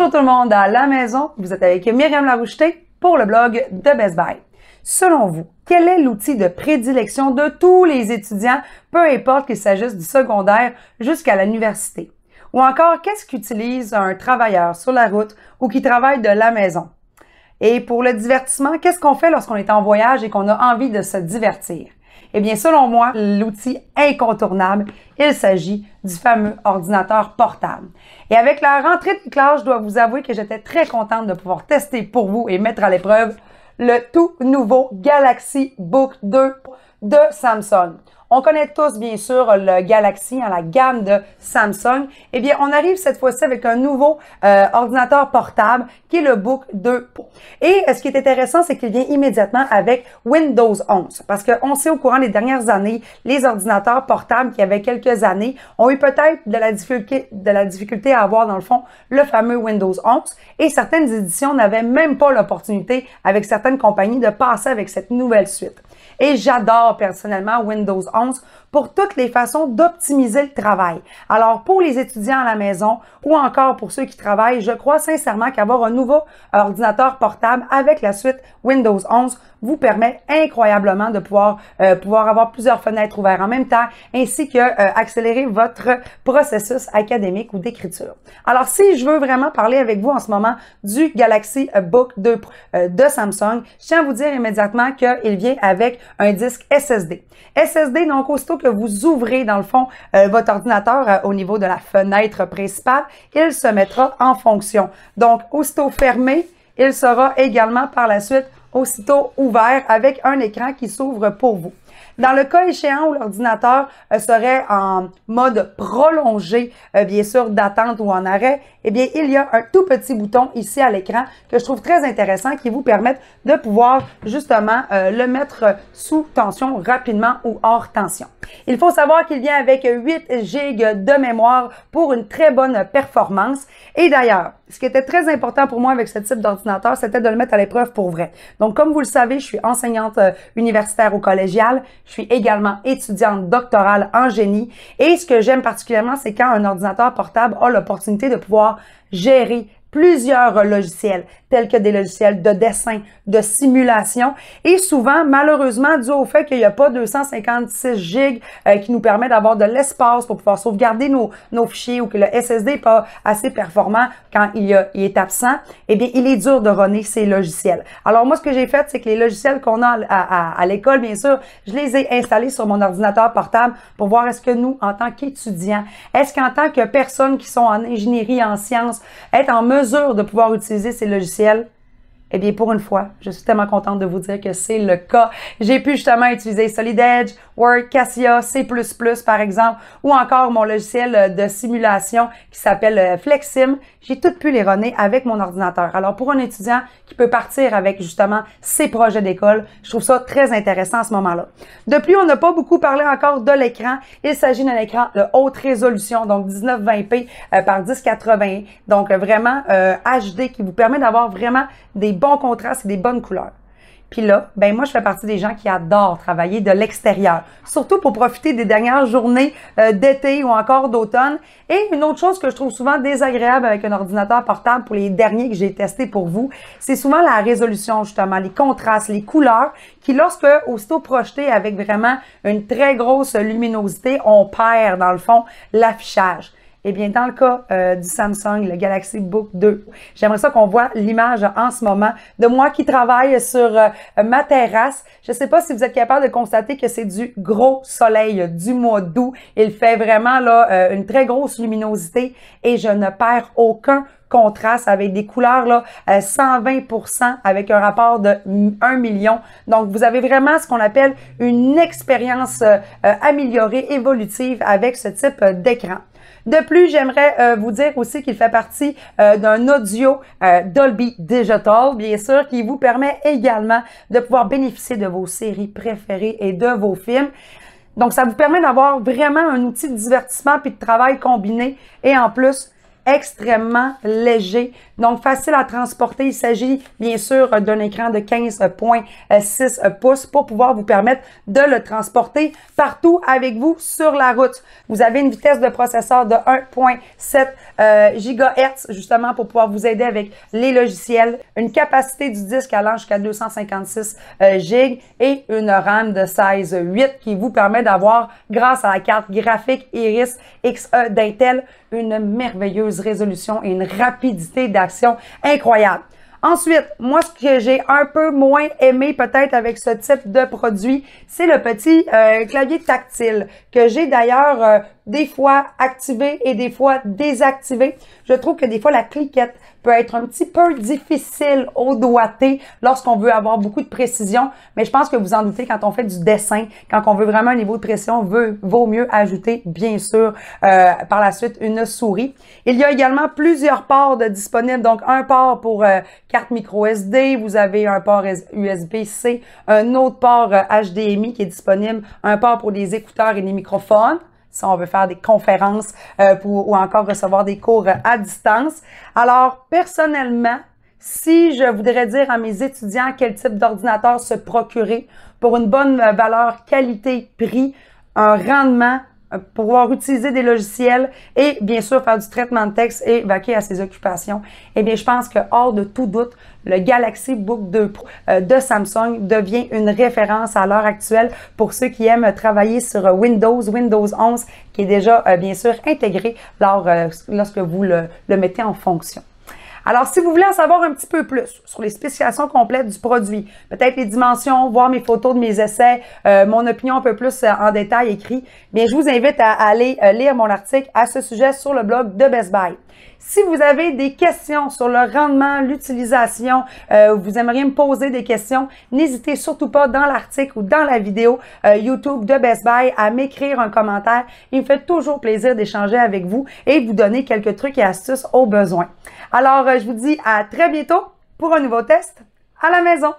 Bonjour tout le monde à la maison. Vous êtes avec Myriam Laroucheté pour le blog de Best Buy. Selon vous, quel est l'outil de prédilection de tous les étudiants, peu importe qu'il s'agisse du secondaire jusqu'à l'université? Ou encore, qu'est-ce qu'utilise un travailleur sur la route ou qui travaille de la maison? Et pour le divertissement, qu'est-ce qu'on fait lorsqu'on est en voyage et qu'on a envie de se divertir? Eh bien, selon moi, l'outil incontournable, il s'agit du fameux ordinateur portable. Et avec la rentrée de classe, je dois vous avouer que j'étais très contente de pouvoir tester pour vous et mettre à l'épreuve le tout nouveau Galaxy Book 2 de Samsung. On connaît tous, bien sûr, le Galaxy, en la gamme de Samsung. Eh bien, on arrive cette fois-ci avec un nouveau euh, ordinateur portable qui est le Book 2 Pro. Et euh, ce qui est intéressant, c'est qu'il vient immédiatement avec Windows 11. Parce qu'on sait au courant des dernières années, les ordinateurs portables qui avaient quelques années ont eu peut-être de la de la difficulté à avoir, dans le fond, le fameux Windows 11. Et certaines éditions n'avaient même pas l'opportunité avec certaines compagnies de passer avec cette nouvelle suite. Et j'adore personnellement Windows 11 pour toutes les façons d'optimiser le travail. Alors, pour les étudiants à la maison ou encore pour ceux qui travaillent, je crois sincèrement qu'avoir un nouveau ordinateur portable avec la suite Windows 11 vous permet incroyablement de pouvoir, euh, pouvoir avoir plusieurs fenêtres ouvertes en même temps, ainsi que euh, accélérer votre processus académique ou d'écriture. Alors, si je veux vraiment parler avec vous en ce moment du Galaxy Book 2 euh, de Samsung, je tiens à vous dire immédiatement qu'il vient avec un disque SSD. SSD, donc aussitôt que vous ouvrez, dans le fond, euh, votre ordinateur euh, au niveau de la fenêtre principale, il se mettra en fonction. Donc, aussitôt fermé, il sera également par la suite aussitôt ouvert avec un écran qui s'ouvre pour vous. Dans le cas échéant où l'ordinateur euh, serait en mode prolongé, euh, bien sûr, d'attente ou en arrêt, eh bien, il y a un tout petit bouton ici à l'écran que je trouve très intéressant qui vous permet de pouvoir justement euh, le mettre sous tension rapidement ou hors tension. Il faut savoir qu'il vient avec 8 gigs de mémoire pour une très bonne performance. Et d'ailleurs, ce qui était très important pour moi avec ce type d'ordinateur, c'était de le mettre à l'épreuve pour vrai. Donc, comme vous le savez, je suis enseignante euh, universitaire ou collégiale. Je suis également étudiante doctorale en génie. Et ce que j'aime particulièrement, c'est quand un ordinateur portable a l'opportunité de pouvoir gérer plusieurs logiciels, tels que des logiciels de dessin, de simulation, et souvent, malheureusement, dû au fait qu'il n'y a pas 256 gigs euh, qui nous permet d'avoir de l'espace pour pouvoir sauvegarder nos, nos fichiers ou que le SSD n'est pas assez performant quand il, a, est absent, eh bien, il est dur de runner ces logiciels. Alors, moi, ce que j'ai fait, c'est que les logiciels qu'on a à, l'école, bien sûr, je les ai installés sur mon ordinateur portable pour voir est-ce que nous, en tant qu'étudiants, est-ce qu'en tant que personnes qui sont en ingénierie, en sciences, être en mesure de pouvoir utiliser ces logiciels eh bien, pour une fois, je suis tellement contente de vous dire que c'est le cas. J'ai pu justement utiliser Solid Edge, Word, Cassia, C++, par exemple, ou encore mon logiciel de simulation qui s'appelle euh, Flexim. J'ai tout pu les runner avec mon ordinateur. Alors, pour un étudiant qui peut partir avec justement ses projets d'école, je trouve ça très intéressant à ce moment-là. De plus, on n'a pas beaucoup parlé encore de l'écran. Il s'agit d'un écran de haute résolution, donc 1920p euh, par 1080. Donc, euh, vraiment HD qui vous permet d'avoir vraiment des bons contrastes et des bonnes couleurs. Puis là, ben moi, je fais partie des gens qui adorent travailler de l'extérieur, surtout pour profiter des dernières journées euh, d'été ou encore d'automne. Et une autre chose que je trouve souvent désagréable avec un ordinateur portable pour les derniers que j'ai testés pour vous, c'est souvent la résolution, justement, les contrastes, les couleurs, qui, lorsque aussitôt projeté avec vraiment une très grosse luminosité, on perd, dans le fond, l'affichage. Eh bien, dans le cas euh, du Samsung, le Galaxy Book 2, j'aimerais ça qu'on voit l'image en ce moment de moi qui travaille sur euh, ma terrasse. Je ne sais pas si vous êtes capable de constater que c'est du gros soleil du mois d'août. Il fait vraiment là euh, une très grosse luminosité et je ne perds aucun contraste avec des couleurs là, 120% euh, avec un rapport de 1 million. Donc, vous avez vraiment ce qu'on appelle une expérience euh, améliorée, évolutive avec ce type euh, d'écran. De plus, j'aimerais vous dire aussi qu'il fait partie d'un audio Dolby Digital, bien sûr, qui vous permet également de pouvoir bénéficier de vos séries préférées et de vos films. Donc, ça vous permet d'avoir vraiment un outil de divertissement puis de travail combiné et en plus extrêmement léger, donc facile à transporter. Il s'agit bien sûr d'un écran de 15.6 pouces pour pouvoir vous permettre de le transporter partout avec vous sur la route. Vous avez une vitesse de processeur de 1.7 euh, GHz justement pour pouvoir vous aider avec les logiciels, une capacité du disque allant jusqu'à 256 euh, GB et une RAM de 8 qui vous permet d'avoir grâce à la carte graphique Iris XE d'Intel une merveilleuse résolution et une rapidité d'action incroyable. Ensuite, moi, ce que j'ai un peu moins aimé peut-être avec ce type de produit, c'est le petit euh, clavier tactile que j'ai d'ailleurs euh, des fois activé et des fois désactivé. Je trouve que des fois la cliquette peut être un petit peu difficile au doigté lorsqu'on veut avoir beaucoup de précision, mais je pense que vous en doutez quand on fait du dessin, quand on veut vraiment un niveau de pression, veut, vaut mieux ajouter bien sûr euh, par la suite une souris. Il y a également plusieurs ports de disponibles, donc un port pour euh, carte micro SD, vous avez un port USB-C, un autre port HDMI euh, qui est disponible, un port pour les écouteurs et les microphones, on veut faire des conférences euh, ou encore recevoir des cours à distance. Alors, personnellement, si je voudrais dire à mes étudiants quel type d'ordinateur se procurer pour une bonne valeur qualité-prix, un rendement, euh, pouvoir utiliser des logiciels et bien sûr faire du traitement de texte et vaquer à ses occupations, eh bien je pense que hors de tout doute, le Galaxy Book 2 euh, de Samsung devient une référence à l'heure actuelle pour ceux qui aiment travailler sur euh, Windows, Windows 11 qui est déjà bien sûr intégré lors, lorsque vous le mettez en fonction. Alors, si vous voulez en savoir un petit peu plus sur les spécifications complètes du produit, peut-être les dimensions, voir mes photos de mes essais, euh, mon opinion un peu plus euh, en détail écrit, mais je vous invite à aller euh, lire mon article à ce sujet sur le blog de Best Buy. Si vous avez des questions sur le rendement, l'utilisation, euh, vous aimeriez me poser des questions, n'hésitez surtout pas dans l'article ou dans la vidéo euh, YouTube de Best Buy à m'écrire un commentaire. Il me fait toujours plaisir d'échanger avec vous et vous donner quelques trucs et astuces au besoin. Alors, euh, je vous dis à très bientôt pour un nouveau test à la maison.